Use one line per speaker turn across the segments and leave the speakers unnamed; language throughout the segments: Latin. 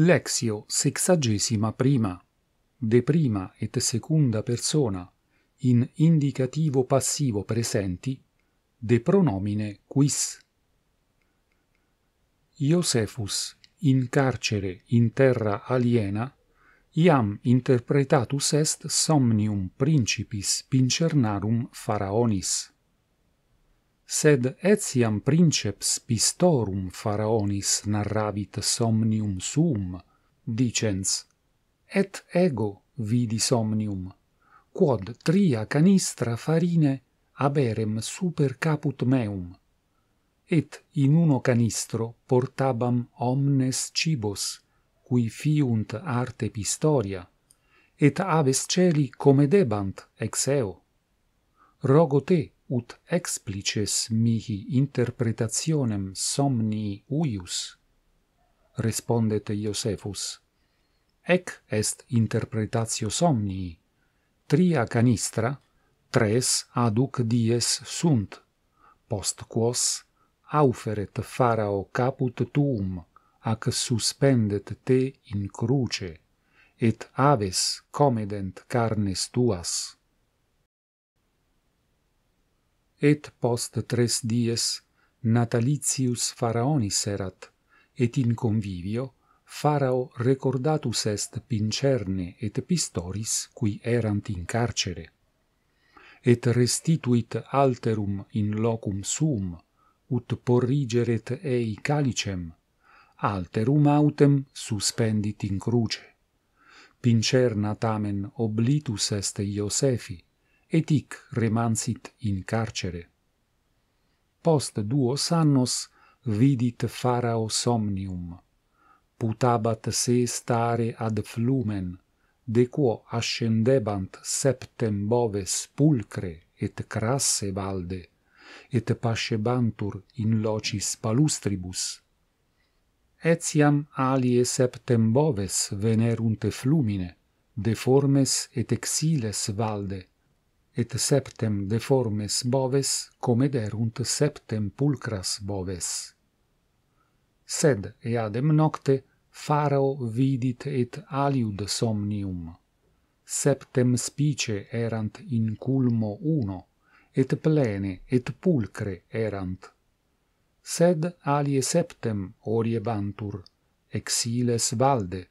Lexio sexagesima prima, de prima et secunda persona, in indicativo passivo presenti, de pronomine quis. Iosefus, in carcere in terra aliena, iam interpretatus est somnium principis pincernarum faraonis sed etiam princeps pistorum faraonis narravit somnium sum dicens et ego vidi somnium quod tria canistra farine aberem super caput meum et in uno canistro portabam omnes cibos qui fiunt arte pistoria et aves celi comedebant ex eo rogo te ut explices mihi interpretationem somni uius? Respondete Iosefus. Ec est interpretatio somnii. Tria canistra, tres aduc dies sunt, post quos auferet farao caput tuum, ac suspendet te in cruce, et aves comedent carnes tuas et post tres dies natalitius faraonis erat, et in convivio farao recordatus est pincerne et pistoris qui erant in carcere. Et restituit alterum in locum sum, ut porrigeret ei calicem, alterum autem suspendit in cruce. Pincerna tamen oblitus est Iosefi, et hic remansit in carcere. Post duos annos vidit farao somnium, putabat se stare ad flumen, de quo ascendebant septem boves pulcre et crasse valde, et pascebantur in locis palustribus. Etiam alie septem boves venerunt flumine, deformes et exiles valde, et septem deformes boves comederunt septem pulcras boves sed et ad nocte pharao vidit et aliud somnium septem spice erant in culmo uno et plene et pulcre erant sed alie septem oriebantur exiles valde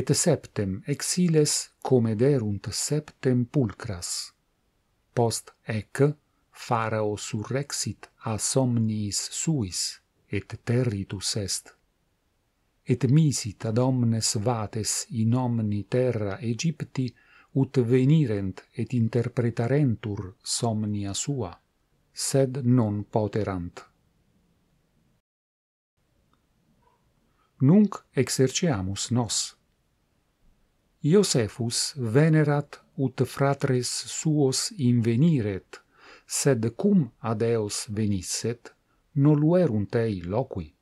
et septem exiles comederunt septem pulcras post ec farao surrexit a somnis suis et territus est et misit ad omnes vates in omni terra Egypti ut venirent et interpretarentur somnia sua sed non poterant nunc exerceamus nos Iosephus venerat ut fratres suos inveniret, sed cum ad eos venisset, noluerunt ei loqui.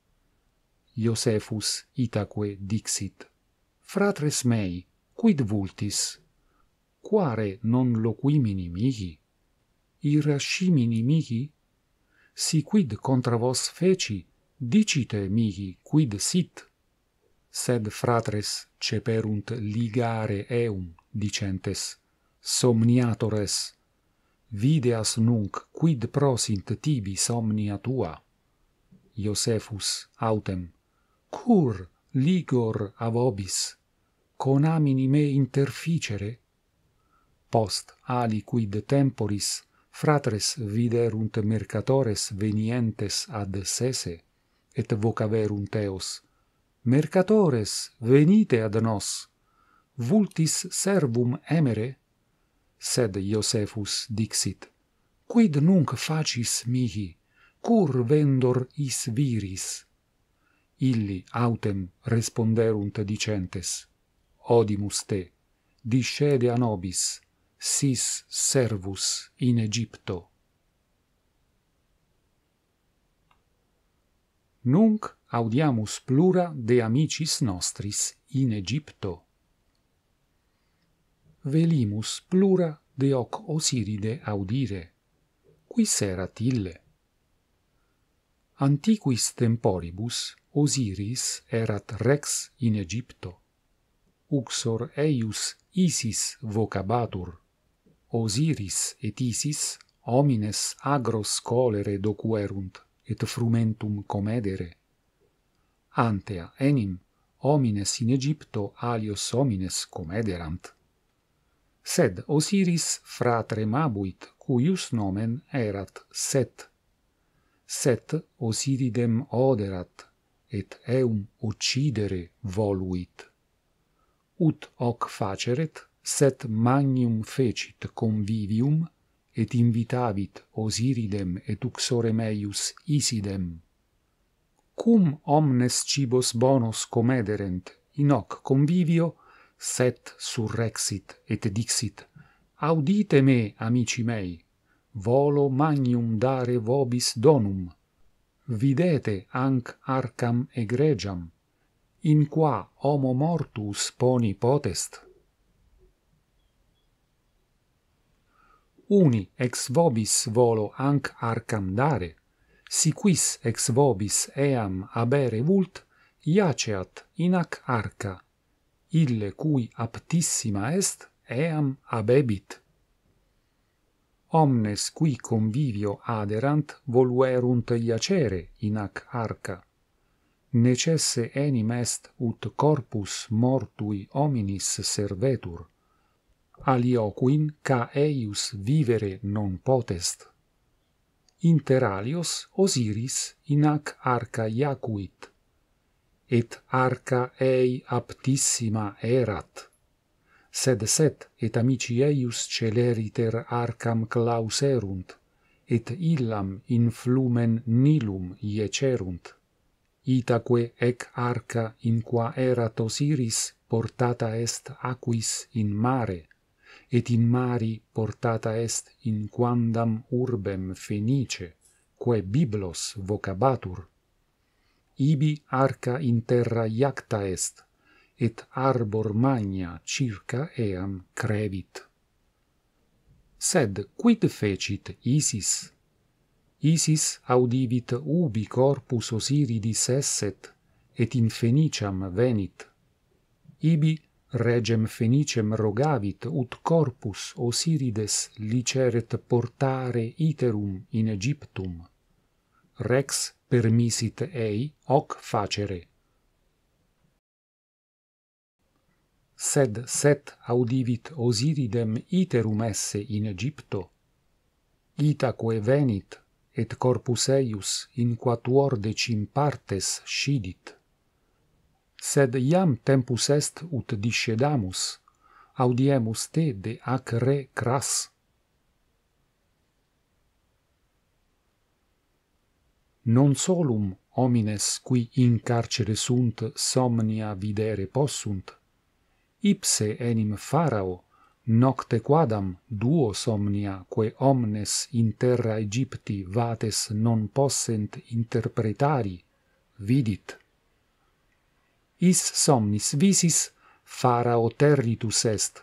Iosefus itaque dixit, Fratres mei, quid vultis? Quare non loquimini mihi? Irascimini mihi? Si quid contra vos feci, dicite mihi quid sit. Sed fratres ceperunt ligare eum, dicentes, somniatores videas nunc quid prosint tibi somnia tua Iosephus autem cur ligor avobis conamini me interficere post aliquid temporis fratres viderunt mercatores venientes ad sese et vocaverunt eos mercatores venite ad nos vultis servum emere sed Iosefus dixit, quid nunc facis mihi, cur vendor is viris? Illi autem responderunt dicentes, odimus te, discede a nobis, sis servus in Egipto. Nunc audiamus plura de amicis nostris in Egipto velimus plura de hoc osiride audire. Quis erat ille? Antiquis temporibus Osiris erat rex in Egipto. Uxor eius Isis vocabatur. Osiris et Isis homines agros colere docuerunt et frumentum comedere. Antea enim homines in Egipto alios homines comederant sed Osiris fratrem abuit, cuius nomen erat Set. Set Osiridem oderat, et eum uccidere voluit. Ut hoc faceret, set magnium fecit convivium, et invitavit Osiridem et uxore meius Isidem. Cum omnes cibos bonos comederent, in hoc convivio, set surrexit et dixit audite me amici mei volo magnum dare vobis donum videte anc arcam egregiam in qua homo mortuus poni potest uni ex vobis volo anc arcam dare si quis ex vobis eam abere vult iaceat in ac arca ille cui aptissima est eam abebit omnes qui convivio aderant voluerunt iacere in ac arca necesse enim est ut corpus mortui hominis servetur alioquin ca eius vivere non potest inter alios osiris in ac arca iacuit et arca ei aptissima erat. Sed set et amici eius celeriter arcam clauserunt, et illam in flumen nilum iecerunt. Itaque ec arca in qua erat Osiris portata est aquis in mare, et in mari portata est in quandam urbem fenice, quae biblos vocabatur, ibi arca in terra iacta est et arbor magna circa eam crevit sed quid fecit isis isis audivit ubi corpus osiridis esset et in feniciam venit ibi regem fenicem rogavit ut corpus osirides liceret portare iterum in egyptum rex permisit ei hoc facere sed set audivit osiridem iterum esse in Egypto itaque venit et corpus eius in quatuor decim partes scidit sed iam tempus est ut discedamus audiemus te de ac re cras non solum homines qui in carcere sunt somnia videre possunt ipse enim farao nocte quadam duo somnia quae omnes in terra aegypti vates non possent interpretari vidit is somnis visis farao territus est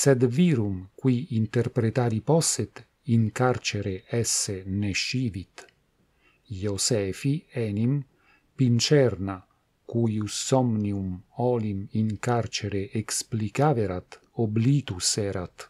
sed virum qui interpretari posset in carcere esse nescivit Iosefi enim pincerna cuius somnium olim in carcere explicaverat oblitus erat